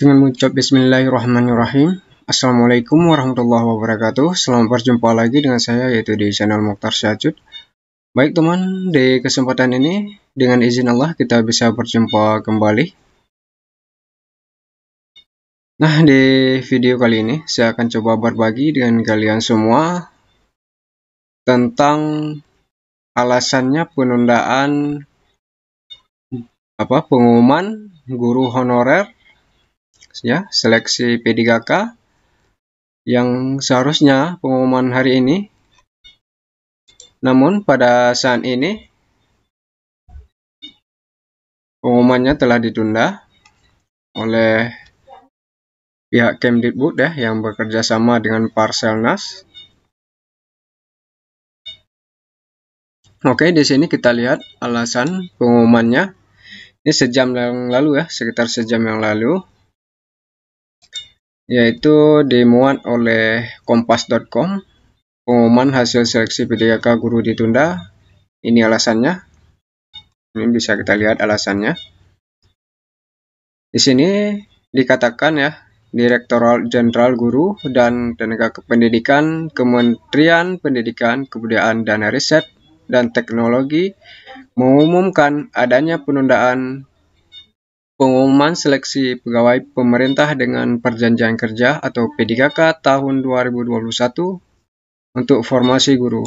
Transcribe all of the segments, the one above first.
dengan mengucap bismillahirrahmanirrahim Assalamualaikum warahmatullahi wabarakatuh Selamat berjumpa lagi dengan saya yaitu di channel Mokhtar Syajud Baik teman, di kesempatan ini dengan izin Allah kita bisa berjumpa kembali Nah di video kali ini saya akan coba berbagi dengan kalian semua Tentang alasannya penundaan apa pengumuman guru honorer ya seleksi P3K yang seharusnya pengumuman hari ini. Namun pada saat ini pengumumannya telah ditunda oleh pihak Kemdikbud ya yang bekerja sama dengan Parselnas. Oke, di sini kita lihat alasan pengumumannya. Ini sejam yang lalu ya, sekitar sejam yang lalu yaitu dimuat oleh kompas.com pengumuman hasil seleksi P3K guru ditunda ini alasannya ini bisa kita lihat alasannya di sini dikatakan ya Direktorat Jenderal Guru dan Tenaga Kependidikan Kementerian Pendidikan Kebudayaan dan Riset dan Teknologi mengumumkan adanya penundaan Pengumuman seleksi pegawai pemerintah dengan perjanjian kerja atau P3K tahun 2021 untuk formasi guru.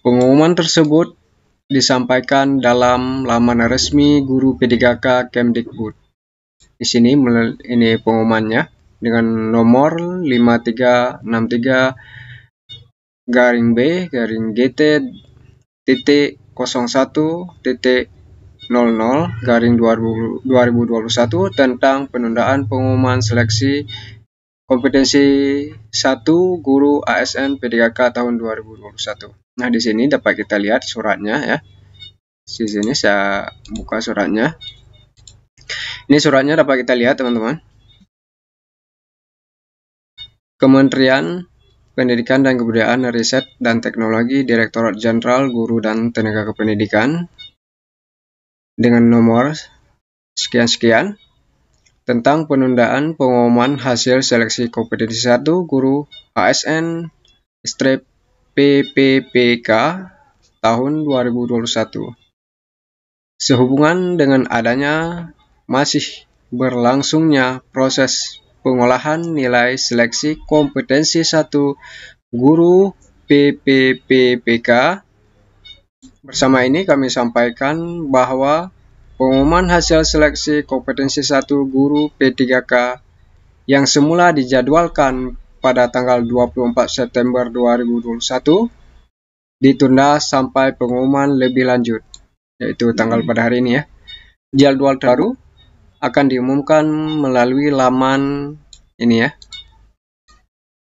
Pengumuman tersebut disampaikan dalam laman resmi guru P3K Kemdikbud. Di sini ini pengumumannya dengan nomor 5363 garing B garing GT titik 01 titik 00 garing 2021 tentang penundaan pengumuman seleksi kompetensi 1 guru ASN P3K tahun 2021. Nah, di sini dapat kita lihat suratnya ya. Di sini saya buka suratnya. Ini suratnya dapat kita lihat, teman-teman. Kementerian Pendidikan dan Kebudayaan Riset dan Teknologi Direktorat Jenderal Guru dan Tenaga Kependidikan dengan nomor sekian-sekian tentang penundaan pengumuman hasil seleksi kompetensi 1 guru ASN strip PPPK tahun 2021 sehubungan dengan adanya masih berlangsungnya proses pengolahan nilai seleksi kompetensi 1 guru PPPPK Bersama ini kami sampaikan bahwa pengumuman hasil seleksi kompetensi 1 guru P3K yang semula dijadwalkan pada tanggal 24 September 2021 ditunda sampai pengumuman lebih lanjut, yaitu tanggal hmm. pada hari ini ya. Jadwal baru akan diumumkan melalui laman ini ya,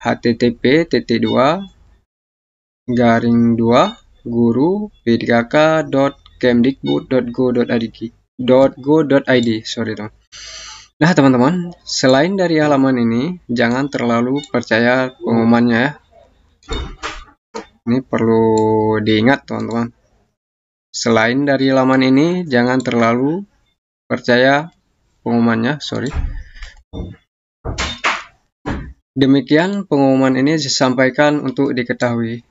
http 2 garing 2 guru pdkk.kemdikbud.go.id Sorry teman. Nah teman-teman, selain dari halaman ini, jangan terlalu percaya pengumumannya ya. Ini perlu diingat teman-teman. Selain dari halaman ini, jangan terlalu percaya pengumumannya, sorry. Demikian pengumuman ini disampaikan untuk diketahui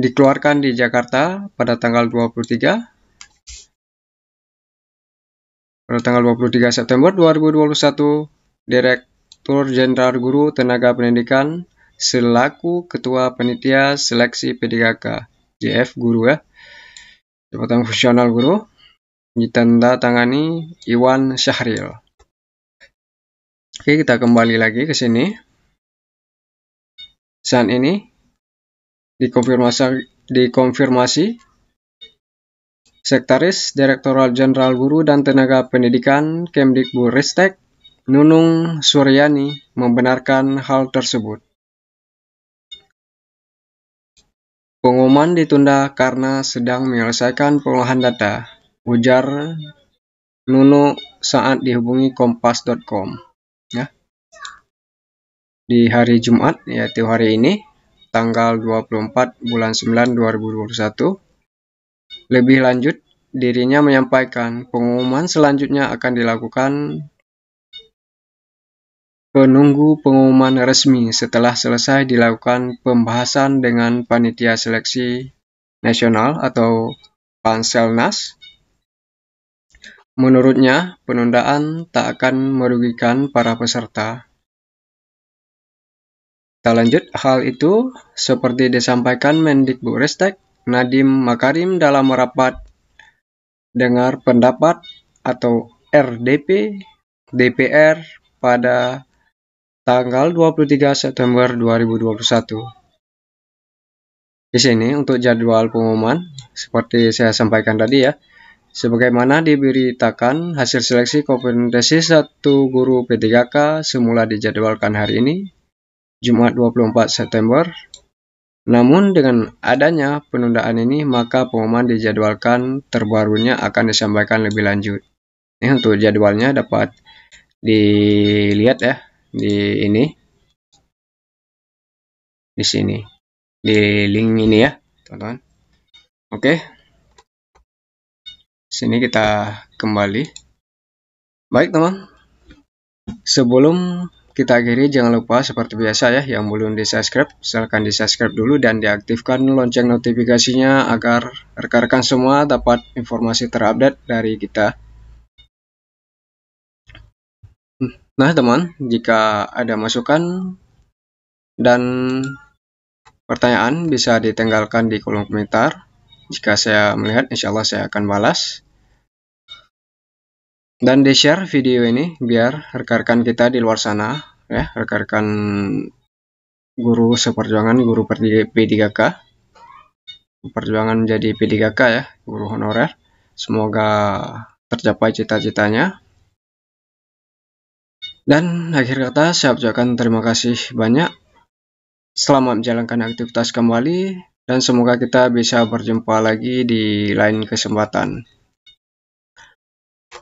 dikeluarkan di Jakarta pada tanggal 23 pada tanggal 23 September 2021 Direktur Jenderal Guru Tenaga Pendidikan selaku Ketua Penitia Seleksi P3K JF Guru ya Jabatan Fungsional Guru ditanda tangani Iwan Syahril Oke kita kembali lagi ke sini saat ini dikonfirmasi, dikonfirmasi Sektaris Direktoral Jenderal Guru dan Tenaga Pendidikan Kemdikbudristek Nunung Suryani membenarkan hal tersebut. Pengumuman ditunda karena sedang menyelesaikan pengolahan data, ujar Nunu saat dihubungi kompas.com. Ya. Di hari Jumat, yaitu hari ini, tanggal 24 bulan 9 2021. Lebih lanjut, dirinya menyampaikan pengumuman selanjutnya akan dilakukan penunggu pengumuman resmi setelah selesai dilakukan pembahasan dengan panitia seleksi nasional atau Panselnas. Menurutnya, penundaan tak akan merugikan para peserta kita lanjut, hal itu seperti disampaikan Mendikbud Ristek Nadiem Makarim dalam rapat dengar pendapat atau RDP DPR pada tanggal 23 September 2021. Di sini untuk jadwal pengumuman, seperti saya sampaikan tadi ya, sebagaimana diberitakan hasil seleksi kompetensi satu guru P3K semula dijadwalkan hari ini, Jumat 24 September. Namun dengan adanya penundaan ini maka pengumuman dijadwalkan terbarunya akan disampaikan lebih lanjut. Ini untuk jadwalnya dapat dilihat ya di ini di sini di link ini ya teman-teman. Oke. Sini kita kembali. Baik teman. Sebelum kita akhiri, jangan lupa seperti biasa ya, yang belum di-subscribe, silahkan di-subscribe dulu dan diaktifkan lonceng notifikasinya agar rekan-rekan semua dapat informasi terupdate dari kita. Nah teman, jika ada masukan dan pertanyaan bisa ditinggalkan di kolom komentar. Jika saya melihat, insya Allah saya akan balas dan di share video ini biar rekan-rekan kita di luar sana ya rekan-rekan guru seperjuangan guru P3K perjuangan menjadi P3K ya guru honorer semoga tercapai cita-citanya dan akhir kata saya ucapkan terima kasih banyak selamat menjalankan aktivitas kembali dan semoga kita bisa berjumpa lagi di lain kesempatan